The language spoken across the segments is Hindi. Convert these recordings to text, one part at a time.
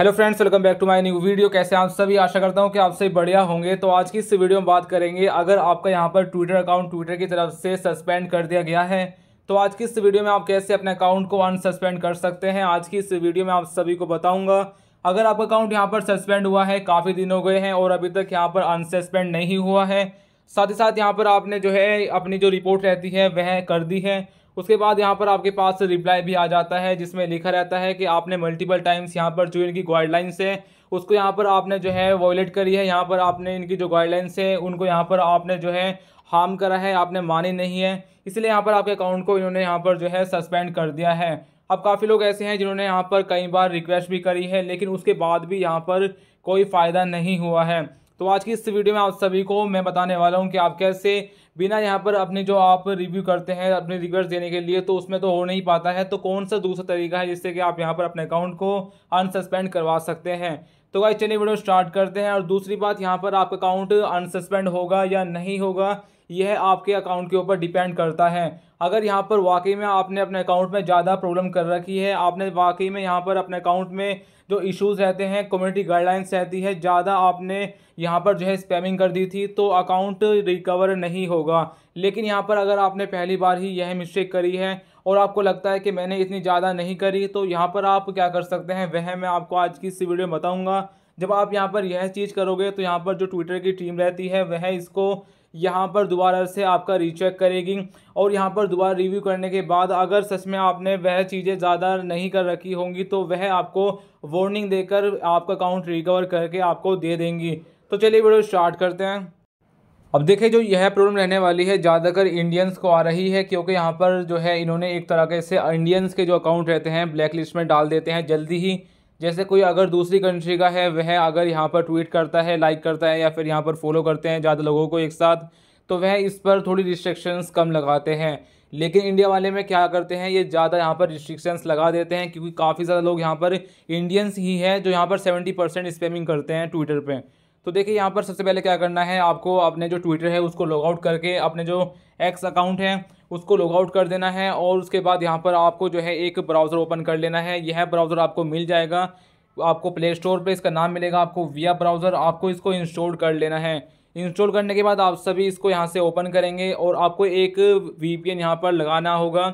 hello friends welcome back to my new video कैसे आप सभी आशा करता हूं कि आप सभी बढ़िया होंगे तो आज की इस वीडियो में बात करेंगे अगर आपका यहां पर ट्विटर अकाउंट ट्विटर की तरफ से सस्पेंड कर दिया गया है तो आज की इस वीडियो में आप कैसे अपने अकाउंट को अनसस्पेंड कर सकते हैं आज की इस वीडियो में आप सभी को बताऊँगा अगर आपका अकाउंट यहाँ पर सस्पेंड हुआ है काफ़ी दिन हो गए हैं और अभी तक यहाँ पर अनसस्पेंड नहीं हुआ है साथ ही साथ यहाँ पर आपने जो है अपनी जो रिपोर्ट रहती है वह कर दी है उसके बाद यहाँ पर आपके पास रिप्लाई भी आ जाता है जिसमें लिखा रहता है कि आपने मल्टीपल टाइम्स यहाँ पर जो इनकी गाइडलाइंस है उसको यहाँ पर आपने जो है वॉयलेट करी है यहाँ पर आपने इनकी जो गाइडलाइंस है उनको यहाँ पर आपने जो है हार्म करा है आपने माने नहीं है इसलिए यहाँ पर आपके अकाउंट को इन्होंने यहाँ पर जो है सस्पेंड कर दिया है अब काफ़ी लोग ऐसे हैं जिन्होंने यहाँ पर कई बार रिक्वेस्ट भी करी है लेकिन उसके बाद भी यहाँ पर कोई फ़ायदा नहीं हुआ है तो आज की इस वीडियो में आप सभी को मैं बताने वाला हूँ कि आप कैसे बिना यहाँ पर अपने जो आप रिव्यू करते हैं अपने रिव्यूअर्स देने के लिए तो उसमें तो हो नहीं पाता है तो कौन सा दूसरा तरीका है जिससे कि आप यहाँ पर अपने अकाउंट को अनसस्पेंड करवा सकते हैं तो गाइस चलिए वीडियो स्टार्ट करते हैं और दूसरी बात यहाँ पर आपका अकाउंट अनसस्पेंड होगा या नहीं होगा यह आपके अकाउंट के ऊपर डिपेंड करता है अगर यहाँ पर वाकई में आपने अपने अकाउंट में ज़्यादा प्रॉब्लम कर रखी है आपने वाकई में यहाँ पर अपने अकाउंट में जो इश्यूज़ रहते हैं कम्युनिटी गाइडलाइंस रहती है ज़्यादा आपने यहाँ पर जो है स्पैमिंग कर दी थी तो अकाउंट रिकवर नहीं होगा लेकिन यहाँ पर अगर आपने पहली बार ही यह मिस्टेक करी है और आपको लगता है कि मैंने इतनी ज़्यादा नहीं करी तो यहाँ पर आप क्या कर सकते हैं वह मैं आपको आज की इस वीडियो में बताऊँगा जब आप यहाँ पर यह चीज़ करोगे तो यहाँ पर जो ट्विटर की टीम रहती है वह इसको यहाँ पर दोबारा से आपका रीचेक करेगी और यहाँ पर दोबारा रिव्यू करने के बाद अगर सच में आपने वह चीज़ें ज़्यादा नहीं कर रखी होंगी तो वह आपको वार्निंग देकर आपका अकाउंट रिकवर करके आपको दे देंगी तो चलिए वीडियो स्टार्ट करते हैं अब देखिए जो यह प्रॉब्लम रहने वाली है ज़्यादातर इंडियंस को आ रही है क्योंकि यहाँ पर जो है इन्होंने एक तरह के से इंडियंस के जो अकाउंट रहते हैं ब्लैक लिस्ट में डाल देते हैं जल्दी ही जैसे कोई अगर दूसरी कंट्री का है वह अगर यहाँ पर ट्वीट करता है लाइक करता है या फिर यहाँ पर फॉलो करते हैं ज़्यादा लोगों को एक साथ तो वह इस पर थोड़ी रिस्ट्रिक्शंस कम लगाते हैं लेकिन इंडिया वाले में क्या करते हैं ये ज़्यादा यहाँ पर रिस्ट्रिक्शंस लगा देते हैं क्योंकि काफ़ी ज़्यादा लोग यहाँ पर इंडियंस ही हैं जो यहाँ पर सेवेंटी परसेंट स्पेमिंग करते हैं ट्विटर पर तो देखिए यहाँ पर सबसे पहले क्या करना है आपको अपने जो ट्विटर है उसको लॉगआउट करके अपने जो एक्स अकाउंट है उसको लॉगआउट कर देना है और उसके बाद यहाँ पर आपको जो है एक ब्राउज़र ओपन कर लेना है यह ब्राउज़र आपको मिल जाएगा आपको प्ले स्टोर पर इसका नाम मिलेगा आपको विया ब्राउज़र आपको इसको इंस्टॉल कर लेना है इंस्टॉल करने के बाद आप सभी इसको यहाँ से ओपन करेंगे और आपको एक वी पी एन यहाँ पर लगाना होगा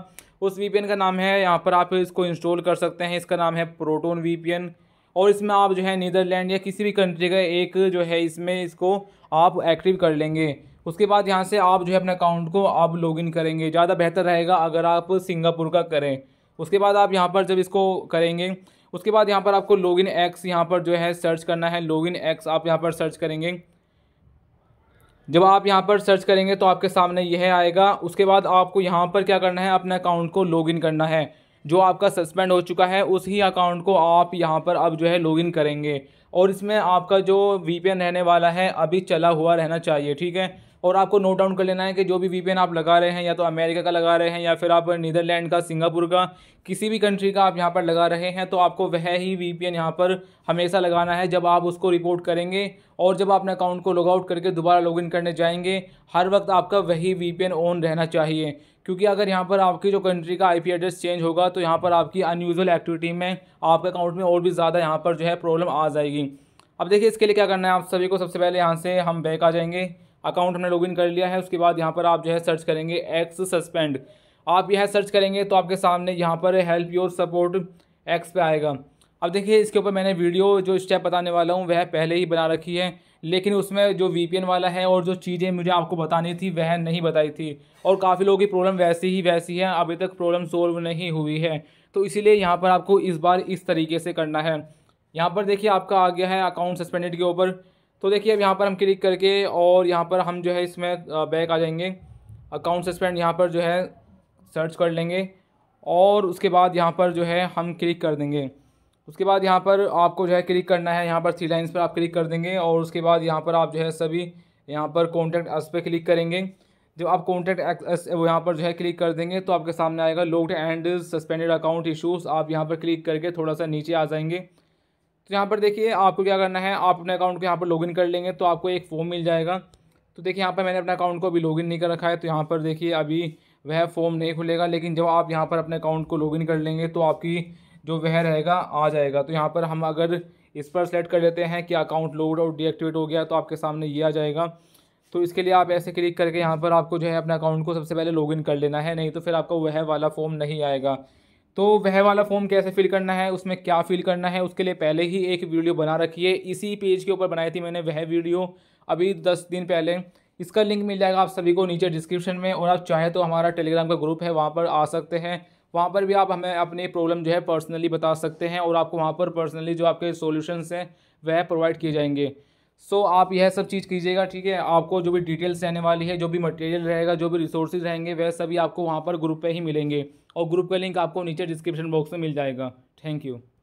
उस वी पी एन का नाम है यहाँ पर आप इसको इंस्टॉल कर सकते हैं इसका नाम है प्रोटोन वी पी एन और इसमें आप जो है नीदरलैंड या किसी भी कंट्री का एक जो है इसमें इसको आप एक्टिव कर लेंगे उसके बाद यहाँ से आप जो है अपने अकाउंट को आप लॉगिन करेंगे ज़्यादा बेहतर रहेगा अगर आप सिंगापुर का करें उसके बाद आप यहाँ पर जब इसको करेंगे उसके बाद यहाँ पर आपको लॉगिन एक्स यहाँ पर जो है सर्च करना है लॉगिन एक्स आप यहाँ पर सर्च करेंगे जब आप यहाँ पर सर्च करेंगे तो आपके सामने यह आएगा उसके बाद आपको यहाँ पर क्या करना है अपने अकाउंट को लॉगिन करना है जो आपका सस्पेंड हो चुका है उस ही अकाउंट को आप यहाँ पर अब जो है लॉगिन करेंगे और इसमें आपका जो वी रहने वाला है अभी चला हुआ रहना चाहिए ठीक है और आपको नोट डाउन कर लेना है कि जो भी वी आप लगा रहे हैं या तो अमेरिका का लगा रहे हैं या फिर आप नीदरलैंड का सिंगापुर का किसी भी कंट्री का आप यहाँ पर लगा रहे हैं तो आपको वह ही वी पी यहाँ पर हमेशा लगाना है जब आप उसको रिपोर्ट करेंगे और जब अपने अकाउंट को लॉगआउट करके दोबारा लॉगिन करने जाएंगे हर वक्त आपका वही वी ऑन रहना चाहिए क्योंकि अगर यहाँ पर आपकी जो कंट्री का आईपी एड्रेस चेंज होगा तो यहाँ पर आपकी अनयूजल एक्टिविटी में आपके अकाउंट में और भी ज़्यादा यहाँ पर जो है प्रॉब्लम आ जाएगी अब देखिए इसके लिए क्या करना है आप सभी को सबसे पहले यहाँ से हम बैक आ जाएंगे अकाउंट हमने लॉगिन कर लिया है उसके बाद यहाँ पर आप जो है सर्च करेंगे एक्स सस्पेंड आप यह सर्च करेंगे तो आपके सामने यहाँ पर हेल्प योर सपोर्ट एक्स पे आएगा अब देखिए इसके ऊपर मैंने वीडियो जो स्टेप बताने वाला हूँ वह पहले ही बना रखी है लेकिन उसमें जो वी वाला है और जो चीज़ें मुझे आपको बतानी थी वह नहीं बताई थी और काफ़ी लोगों की प्रॉब्लम वैसी ही वैसी है अभी तक प्रॉब्लम सोल्व नहीं हुई है तो इसीलिए यहाँ पर आपको इस बार इस तरीके से करना है यहाँ पर देखिए आपका आ गया है अकाउंट सस्पेंडेड के ऊपर तो देखिए अब यहाँ पर हम क्लिक करके और यहाँ पर हम जो है इसमें बैक आ जाएंगे अकाउंट सस्पेंड यहाँ पर जो है सर्च कर लेंगे और उसके बाद यहाँ पर जो है हम क्लिक कर देंगे उसके बाद यहाँ पर आपको जो है क्लिक करना है यहाँ पर थ्री लाइन्स पर आप क्लिक कर देंगे और उसके बाद यहाँ पर आप जो है सभी यहाँ पर कॉन्टैक्ट एस पे क्लिक करेंगे जब आप कॉन्टैक्ट एक्स वो यहाँ पर जो है क्लिक कर देंगे तो आपके सामने आएगा load and suspended account issues आप यहाँ पर क्लिक करके थोड़ा सा नीचे आ जाएंगे तो यहाँ पर देखिए आपको क्या करना है आप अपने अकाउंट को यहाँ पर लॉगिन कर लेंगे तो आपको एक फॉर्म मिल जाएगा तो देखिए यहाँ पर मैंने अपने अकाउंट को अभी लॉगिन नहीं कर रखा है तो यहाँ पर देखिए अभी वह फॉर्म नहीं खुलेगा लेकिन जब आप यहाँ पर अपने अकाउंट को लॉगिन कर लेंगे तो आपकी जो वह रहेगा आ जाएगा तो यहाँ पर हम अगर इस पर सेलेक्ट कर लेते हैं कि अकाउंट लोड और डीएक्टिवेट हो गया तो आपके सामने ये आ जाएगा तो इसके लिए आप ऐसे क्लिक करके यहाँ पर आपको जो है अपने अकाउंट को सबसे पहले लॉगिन कर लेना है नहीं तो फिर आपका वह वाला फॉर्म नहीं आएगा तो वह वाला फॉर्म कैसे फिल करना है उसमें क्या फिल करना है उसके लिए पहले ही एक वीडियो बना रखी है इसी पेज के ऊपर बनाई थी मैंने वह वीडियो अभी दस दिन पहले इसका लिंक मिल जाएगा आप सभी को नीचे डिस्क्रिप्शन में और आप चाहें तो हमारा टेलीग्राम का ग्रुप है वहाँ पर आ सकते हैं वहाँ पर भी आप हमें अपनी प्रॉब्लम जो है पर्सनली बता सकते हैं और आपको वहाँ पर पर्सनली जो आपके सोल्यूशनस हैं वह प्रोवाइड किए जाएंगे सो so, आप यह सब चीज़ कीजिएगा ठीक है आपको जो भी डिटेल्स रहने वाली है जो भी मटेरियल रहेगा जो भी रिसोर्सेज रहेंगे वह सभी आपको वहाँ पर ग्रुप पे ही मिलेंगे और ग्रुप का लिंक आपको नीचे डिस्क्रिप्शन बॉक्स में मिल जाएगा थैंक यू